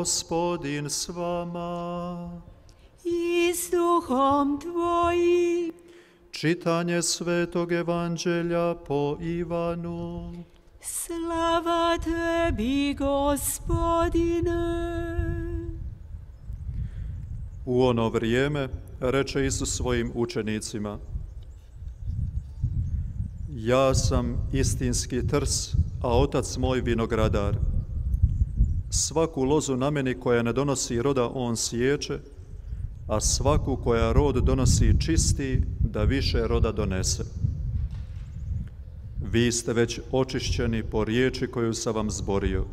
Gospodin s vama. I s duhom tvojim. Čitanje svetog evanđelja po Ivanu. Slava tebi, gospodine. U ono vrijeme reče Isus svojim učenicima. Ja sam istinski trs, a otac moj vinogradar. Svaku lozu na meni koja ne donosi roda on siječe, a svaku koja rod donosi čisti da više roda donese. Vi ste već očišćeni po riječi koju sam vam zborio.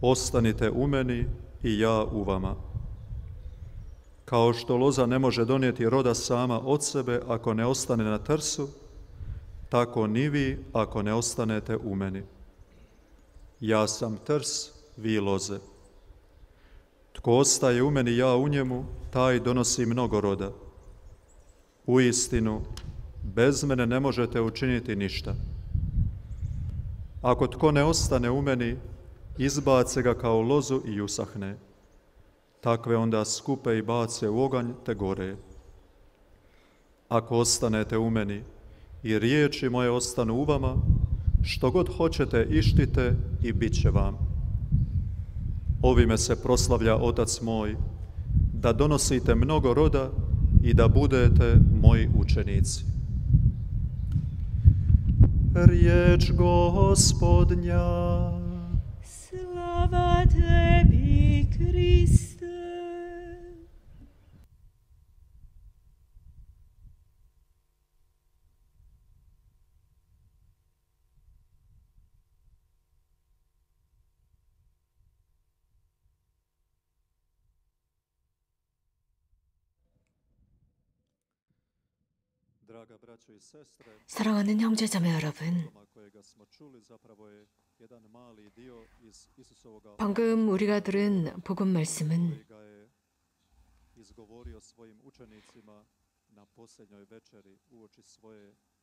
Ostanite u meni i ja u vama. Kao što loza ne može donijeti roda sama od sebe ako ne ostane na trsu, tako ni vi ako ne ostanete u meni ja sam trs, vi loze. Tko ostaje u meni, ja u njemu, taj donosi mnogo roda. U istinu, bez mene ne možete učiniti ništa. Ako tko ne ostane u meni, izbace ga kao lozu i usahne. Takve onda skupe i bace u oganj te gore. Ako ostanete u meni i riječi moje ostanu u vama, što god hoćete, ištite i bit će vam. Ovime se proslavlja Otac moj, da donosite mnogo roda i da budete moji učenici. Riječ gospodnja. Slava te, 사랑하는 형제자매 여러분, 방금 우리가 들은 복음 말씀은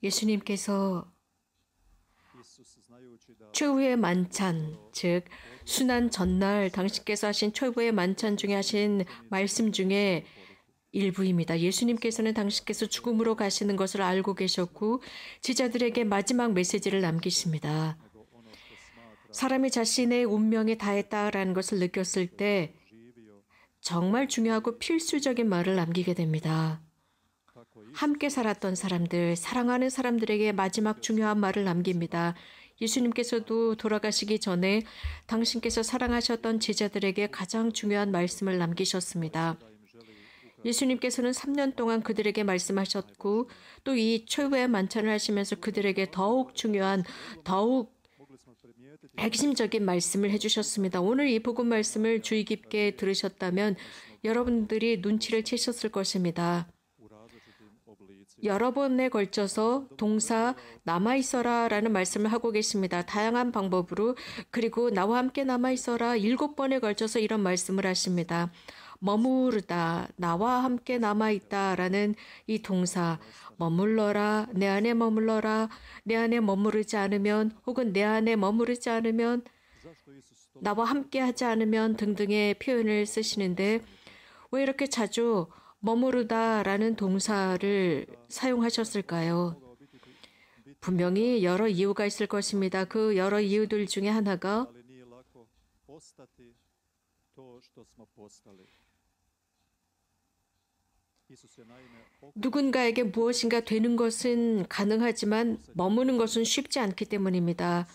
예수님께서 최후의 만찬, 즉 순한 전날 당신께서 하신 최후의 만찬 중에 하신 말씀 중에 일부입니다. 예수님께서는 당신께서 죽음으로 가시는 것을 알고 계셨고 지자들에게 마지막 메시지를 남기십니다. 사람이 자신의 운명에 다했다라는 것을 느꼈을 때 정말 중요하고 필수적인 말을 남기게 됩니다. 함께 살았던 사람들, 사랑하는 사람들에게 마지막 중요한 말을 남깁니다. 예수님께서도 돌아가시기 전에 당신께서 사랑하셨던 제자들에게 가장 중요한 말씀을 남기셨습니다. 예수님께서는 3년 동안 그들에게 말씀하셨고 또 이 최후의 만찬을 하시면서 그들에게 더욱 중요한 더욱 핵심적인 말씀을 해주셨습니다. 오늘 이 복음 말씀을 주의 깊게 들으셨다면 여러분들이 눈치를 채셨을 것입니다. 여러 번에 걸쳐서 동사 남아 있어라 라는 말씀을 하고 계십니다. 다양한 방법으로 그리고 나와 함께 남아 있어라 일곱 번에 걸쳐서 이런 말씀을 하십니다. 머무르다, 나와 함께 남아있다 라는 이 동사, 머물러라, 내 안에 머물러라, 내 안에 머무르지 않으면, 혹은 내 안에 머무르지 않으면, 나와 함께 하지 않으면 등등의 표현을 쓰시는데, 왜 이렇게 자주 머무르다 라는 동사를 사용하셨을까요? 분명히 여러 이유가 있을 것입니다. 그 여러 이유들 중에 하나가 누군가에게 무엇인가 되는 것은 가능하지만 머무는 것은 쉽지 않기 때문입니다.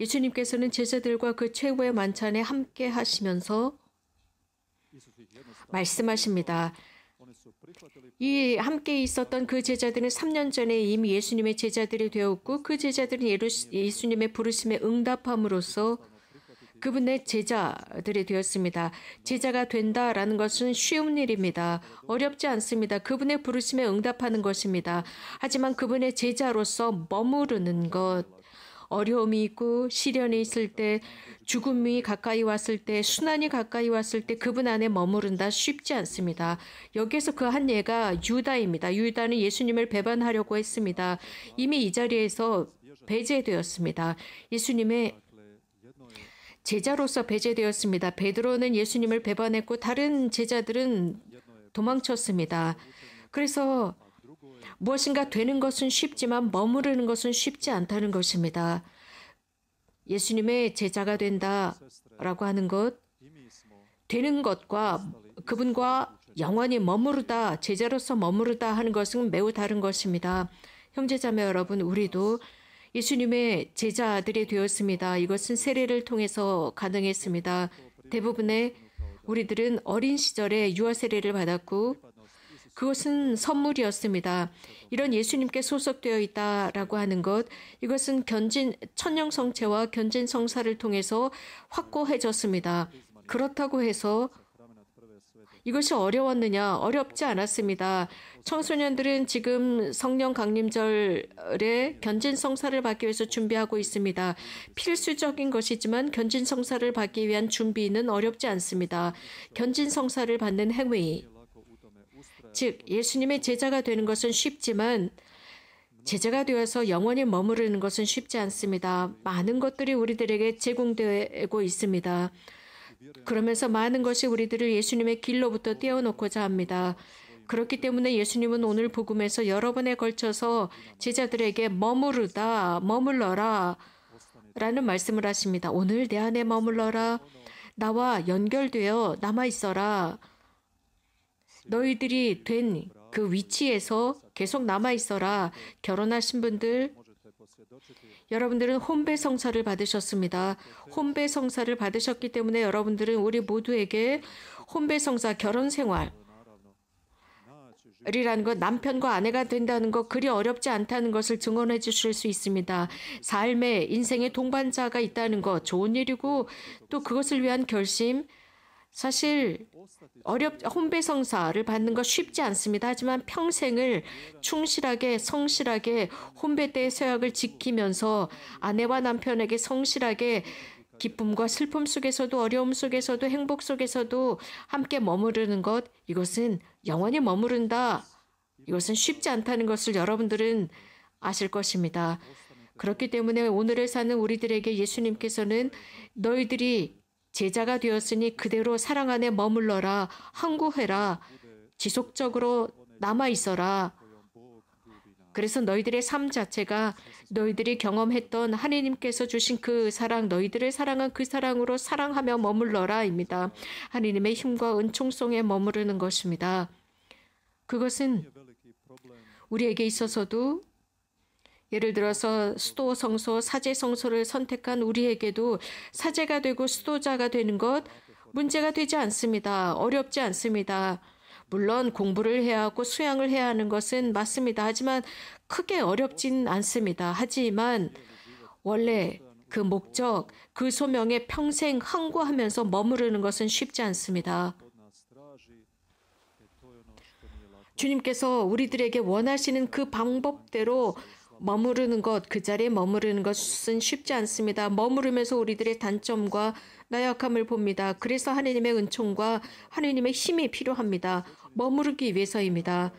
예수님께서는 제자들과 그 최후의 만찬에 함께 하시면서 말씀하십니다. 이 함께 있었던 그 제자들은 3년 전에 이미 예수님의 제자들이 되었고 그 제자들은 예수님의 부르심에 응답함으로써 그분의 제자들이 되었습니다. 제자가 된다라는 것은 쉬운 일입니다. 어렵지 않습니다. 그분의 부르심에 응답하는 것입니다. 하지만 그분의 제자로서 머무르는 것, 어려움이 있고 시련이 있을 때 죽음이 가까이 왔을 때 순환이 가까이 왔을 때 그분 안에 머무른다 쉽지 않습니다. 여기에서 그 한 예가 유다입니다. 유다는 예수님을 배반하려고 했습니다. 이미 이 자리에서 배제되었습니다. 예수님의 제자로서 배제되었습니다. 베드로는 예수님을 배반했고 다른 제자들은 도망쳤습니다. 그래서 무엇인가 되는 것은 쉽지만 머무르는 것은 쉽지 않다는 것입니다. 예수님의 제자가 된다라고 하는 것, 되는 것과 그분과 영원히 머무르다, 제자로서 머무르다 하는 것은 매우 다른 것입니다. 형제자매 여러분, 우리도 예수님의 제자들이 되었습니다. 이것은 세례를 통해서 가능했습니다. 대부분의 우리들은 어린 시절에 유아 세례를 받았고 그것은 선물이었습니다. 이런 예수님께 소속되어 있다라고 하는 것, 이것은 견진 천령 성체와 견진 성사를 통해서 확고해졌습니다. 그렇다고 해서 이것이 어려웠느냐? 어렵지 않았습니다. 청소년들은 지금 성령 강림절에 견진 성사를 받기 위해서 준비하고 있습니다. 필수적인 것이지만 견진 성사를 받기 위한 준비는 어렵지 않습니다. 견진 성사를 받는 행위. 즉, 예수님의 제자가 되는 것은 쉽지만 제자가 되어서 영원히 머무르는 것은 쉽지 않습니다. 많은 것들이 우리들에게 제공되고 있습니다. 그러면서 많은 것이 우리들을 예수님의 길로부터 떼어놓고자 합니다. 그렇기 때문에 예수님은 오늘 복음에서 여러 번에 걸쳐서 제자들에게 머무르다, 머물러라 라는 말씀을 하십니다. 오늘 내 안에 머물러라. 나와 연결되어 남아 있어라. 너희들이 된 그 위치에서 계속 남아 있어라. 결혼하신 분들 여러분들은 혼배 성사를 받으셨습니다. 혼배 성사를 받으셨기 때문에 여러분들은 우리 모두에게 혼배 성사 결혼 생활 이라는 것 남편과 아내가 된다는 것 그리 어렵지 않다는 것을 증언해 주실 수 있습니다. 삶에 인생의 동반자가 있다는 것 좋은 일이고 또 그것을 위한 결심 사실 어렵 혼배성사를 받는 것 쉽지 않습니다. 하지만 평생을 충실하게 성실하게 혼배 때의 서약을 지키면서 아내와 남편에게 성실하게 기쁨과 슬픔 속에서도 어려움 속에서도 행복 속에서도 함께 머무르는 것 이것은 영원히 머무른다. 이것은 쉽지 않다는 것을 여러분들은 아실 것입니다. 그렇기 때문에 오늘을 사는 우리들에게 예수님께서는 너희들이 제자가 되었으니 그대로 사랑 안에 머물러라, 항구해라, 지속적으로 남아 있어라. 그래서 너희들의 삶 자체가 너희들이 경험했던 하느님께서 주신 그 사랑, 너희들을 사랑한 그 사랑으로 사랑하며 머물러라입니다. 하느님의 힘과 은총성에 머무르는 것입니다. 그것은 우리에게 있어서도 예를 들어서 수도 성소, 사제 성소를 선택한 우리에게도 사제가 되고 수도자가 되는 것 문제가 되지 않습니다. 어렵지 않습니다. 물론 공부를 해야 하고 수양을 해야 하는 것은 맞습니다. 하지만 크게 어렵진 않습니다. 하지만 원래 그 목적, 그 소명에 평생 항구하면서 머무르는 것은 쉽지 않습니다. 주님께서 우리들에게 원하시는 그 방법대로 머무르는 것, 그 자리에 머무르는 것은 쉽지 않습니다. 머무르면서 우리들의 단점과 나약함을 봅니다. 그래서 하느님의 은총과 하느님의 힘이 필요합니다. 머무르기 위해서입니다.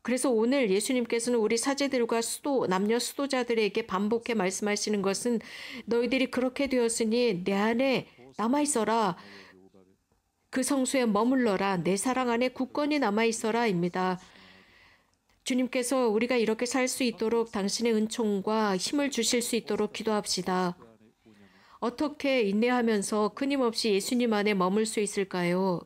그래서 오늘 예수님께서는 우리 사제들과 수도 남녀 수도자들에게 반복해 말씀하시는 것은 너희들이 그렇게 되었으니 내 안에 남아 있어라. 그 성수에 머물러라. 내 사랑 안에 굳건히 남아 있어라입니다. 주님께서 우리가 이렇게 살 수 있도록 당신의 은총과 힘을 주실 수 있도록 기도합시다. 어떻게 인내하면서 끊임없이 예수님 안에 머물 수 있을까요?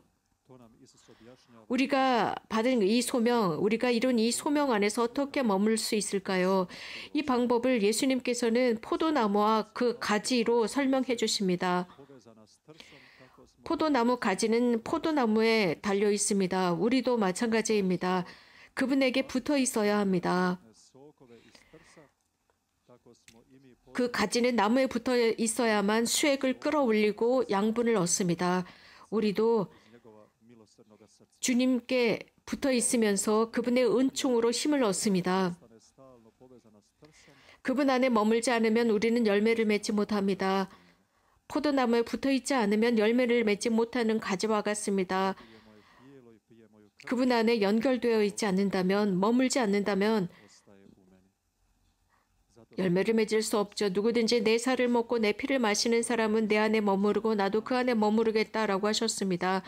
우리가 받은 이 소명, 우리가 이룬 이 소명 안에서 어떻게 머물 수 있을까요? 이 방법을 예수님께서는 포도나무와 그 가지로 설명해 주십니다. 포도나무 가지는 포도나무에 달려 있습니다. 우리도 마찬가지입니다. 그분에게 붙어 있어야 합니다. 그 가지는 나무에 붙어 있어야만 수액을 끌어올리고 양분을 얻습니다. 우리도 주님께 붙어 있으면서 그분의 은총으로 힘을 얻습니다. 그분 안에 머물지 않으면 우리는 열매를 맺지 못합니다. 포도나무에 붙어 있지 않으면 열매를 맺지 못하는 가지와 같습니다. 그분 안에 연결되어 있지 않는다면 머물지 않는다면 열매를 맺을 수 없죠. 누구든지 내 살을 먹고 내 피를 마시는 사람은 내 안에 머무르고 나도 그 안에 머무르겠다라고 하셨습니다.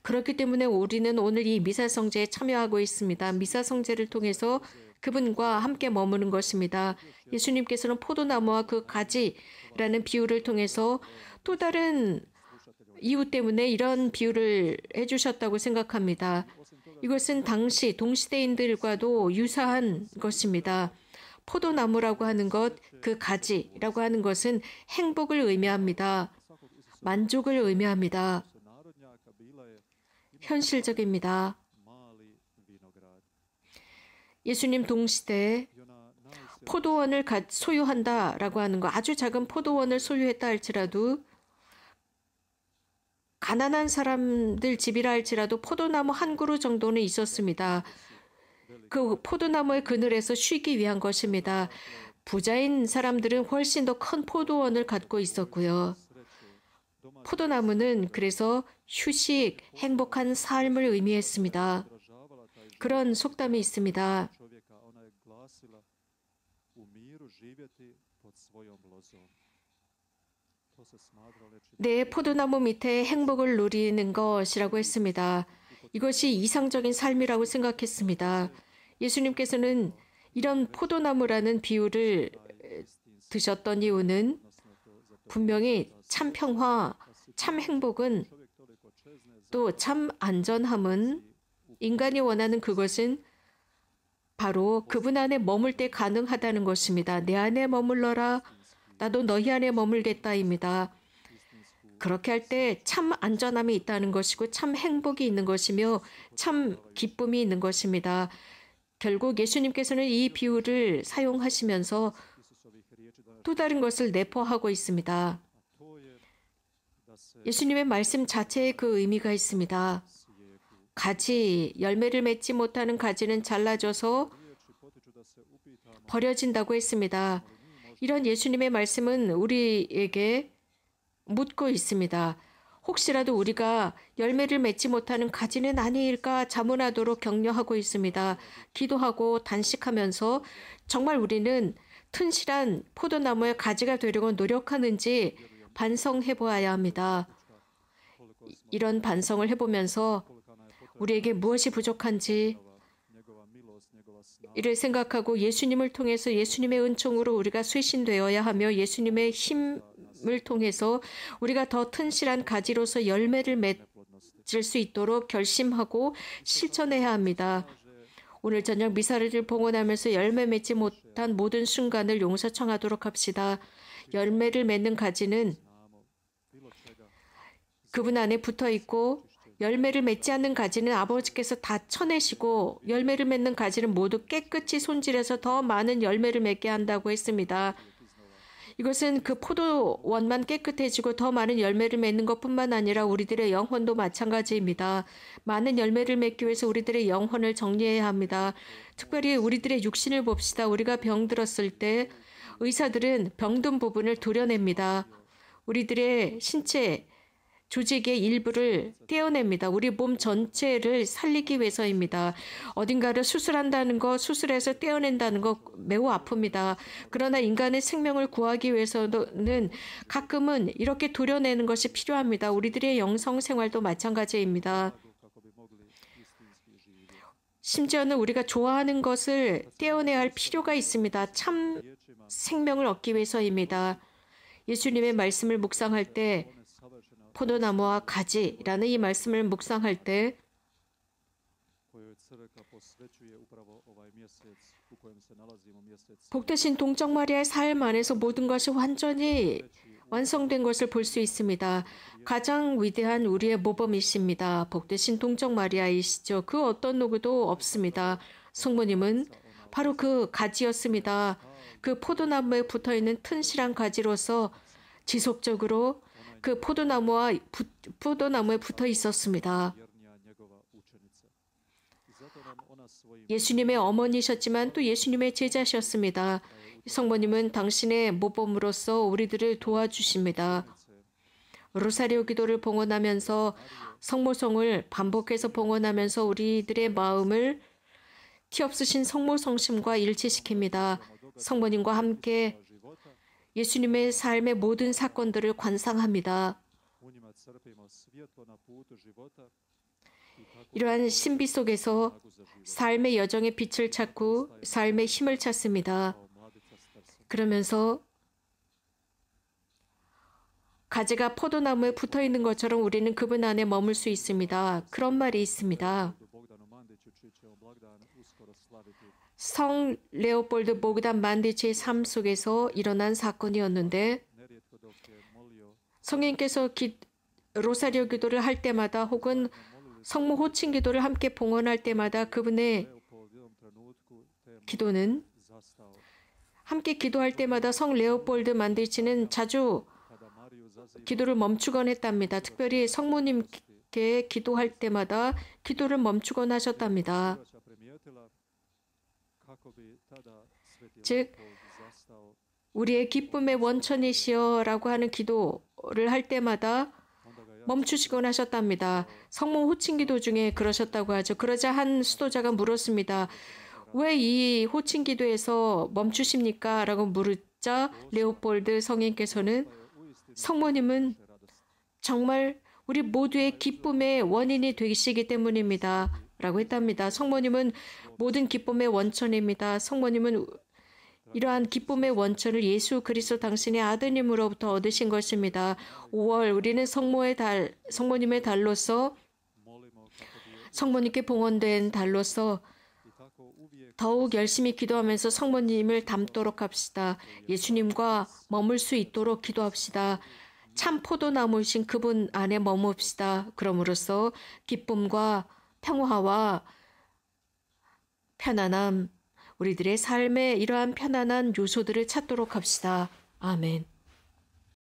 그렇기 때문에 우리는 오늘 이 미사 성제에 참여하고 있습니다. 미사 성제를 통해서 그분과 함께 머무는 것입니다. 예수님께서는 포도나무와 그 가지라는 비유를 통해서 또 다른 이유 때문에 이런 비유를 해주셨다고 생각합니다. 이것은 당시 동시대인들과도 유사한 것입니다. 포도나무라고 하는 것, 그 가지라고 하는 것은 행복을 의미합니다. 만족을 의미합니다. 현실적입니다. 예수님 동시대 포도원을 소유한다라고 하는 거 아주 작은 포도원을 소유했다 할지라도 가난한 사람들 집이라 할지라도 포도나무 한 그루 정도는 있었습니다. 그 포도나무의 그늘에서 쉬기 위한 것입니다. 부자인 사람들은 훨씬 더 큰 포도원을 갖고 있었고요. 포도나무는 그래서 휴식, 행복한 삶을 의미했습니다. 그런 속담이 있습니다. 내 포도나무 밑에 행복을 누리는 것이라고 했습니다. 이것이 이상적인 삶이라고 생각했습니다. 예수님께서는 이런 포도나무라는 비유를 드셨던 이유는 분명히 참 평화, 참 행복은 또 참 안전함은 인간이 원하는 그것은 바로 그분 안에 머물 때 가능하다는 것입니다. 내 안에 머물러라. 나도 너희 안에 머물겠다입니다. 그렇게 할 때 참 안전함이 있다는 것이고 참 행복이 있는 것이며 참 기쁨이 있는 것입니다. 결국 예수님께서는 이 비유를 사용하시면서 또 다른 것을 내포하고 있습니다. 예수님의 말씀 자체에 그 의미가 있습니다. 가지, 열매를 맺지 못하는 가지는 잘라져서 버려진다고 했습니다. 이런 예수님의 말씀은 우리에게 묻고 있습니다. 혹시라도 우리가 열매를 맺지 못하는 가지는 아니일까 자문하도록 격려하고 있습니다. 기도하고 단식하면서 정말 우리는 튼실한 포도나무의 가지가 되려고 노력하는지 반성해 보아야 합니다. 이런 반성을 해보면서 우리에게 무엇이 부족한지 이를 생각하고 예수님을 통해서 예수님의 은총으로 우리가 쇄신되어야 하며 예수님의 힘을 통해서 우리가 더 튼실한 가지로서 열매를 맺을 수 있도록 결심하고 실천해야 합니다. 오늘 저녁 미사를 봉헌하면서 열매 맺지 못한 모든 순간을 용서 청하도록 합시다. 열매를 맺는 가지는 그분 안에 붙어 있고 열매를 맺지 않는 가지는 아버지께서 다 쳐내시고 열매를 맺는 가지는 모두 깨끗이 손질해서 더 많은 열매를 맺게 한다고 했습니다. 이것은 그 포도원만 깨끗해지고 더 많은 열매를 맺는 것뿐만 아니라 우리들의 영혼도 마찬가지입니다. 많은 열매를 맺기 위해서 우리들의 영혼을 정리해야 합니다. 특별히 우리들의 육신을 봅시다. 우리가 병들었을 때 의사들은 병든 부분을 도려냅니다. 우리들의 신체, 조직의 일부를 떼어냅니다. 우리 몸 전체를 살리기 위해서입니다. 어딘가를 수술한다는 것, 수술해서 떼어낸다는 것 매우 아픕니다. 그러나 인간의 생명을 구하기 위해서는 가끔은 이렇게 도려내는 것이 필요합니다. 우리들의 영성 생활도 마찬가지입니다. 심지어는 우리가 좋아하는 것을 떼어내야 할 필요가 있습니다. 참 생명을 얻기 위해서입니다. 예수님의 말씀을 묵상할 때 포도나무와 가지라는 이 말씀을 묵상할 때 복되신 동정 마리아의 삶 안에서 모든 것이 완전히 완성된 것을 볼 수 있습니다. 가장 위대한 우리의 모범이십니다. 복되신 동정 마리아이시죠. 그 어떤 누구도 없습니다. 성모님은 바로 그 가지였습니다. 그 포도나무에 붙어 있는 튼실한 가지로서 지속적으로 그 포도나무와 부, 포도나무에 붙어 있었습니다. 예수님의 어머니셨지만 또 예수님의 제자셨습니다. 성모님은 당신의 모범으로서 우리들을 도와주십니다. 로사리오 기도를 봉헌하면서 성모성을 반복해서 봉헌하면서 우리들의 마음을 티없으신 성모 성심과 일치시킵니다. 성모님과 함께 예수님의 삶의 모든 사건들을 관상합니다. 이러한 신비 속에서 삶의 여정의 빛을 찾고 삶의 힘을 찾습니다. 그러면서 가지가 포도나무에 붙어 있는 것처럼 우리는 그분 안에 머물 수 있습니다. 그런 말이 있습니다. 성 레오폴드 보그단 만디치의 삶 속에서 일어난 사건이었는데 성인께서 기, 로사리오 기도를 할 때마다 혹은 성모 호칭 기도를 함께 봉헌할 때마다 그분의 기도는 함께 기도할 때마다 성 레오폴드 만디치는 자주 기도를 멈추곤 했답니다. 특별히 성모님께 기도할 때마다 기도를 멈추곤 하셨답니다. 즉 우리의 기쁨의 원천이시여라고 하는 기도를 할 때마다 멈추시곤 하셨답니다. 성모 호칭 기도 중에 그러셨다고 하죠. 그러자 한 수도자가 물었습니다. 왜 이 호칭 기도에서 멈추십니까? 라고 물자 레오폴드 성인께서는 성모님은 정말 우리 모두의 기쁨의 원인이 되시기 때문입니다. 라고 했답니다. 성모님은 모든 기쁨의 원천입니다. 성모님은 이러한 기쁨의 원천을 예수 그리스도 당신의 아드님으로부터 얻으신 것입니다. 5월 우리는 성모의 달, 성모님의 달로서 성모님께 봉헌된 달로서 더욱 열심히 기도하면서 성모님을 닮도록 합시다. 예수님과 머물 수 있도록 기도합시다. 참포도나무신 그분 안에 머뭅시다. 그럼으로써 기쁨과 평화와 편안함, 우리들의 삶에 이러한 편안한 요소들을 찾도록 합시다. 아멘.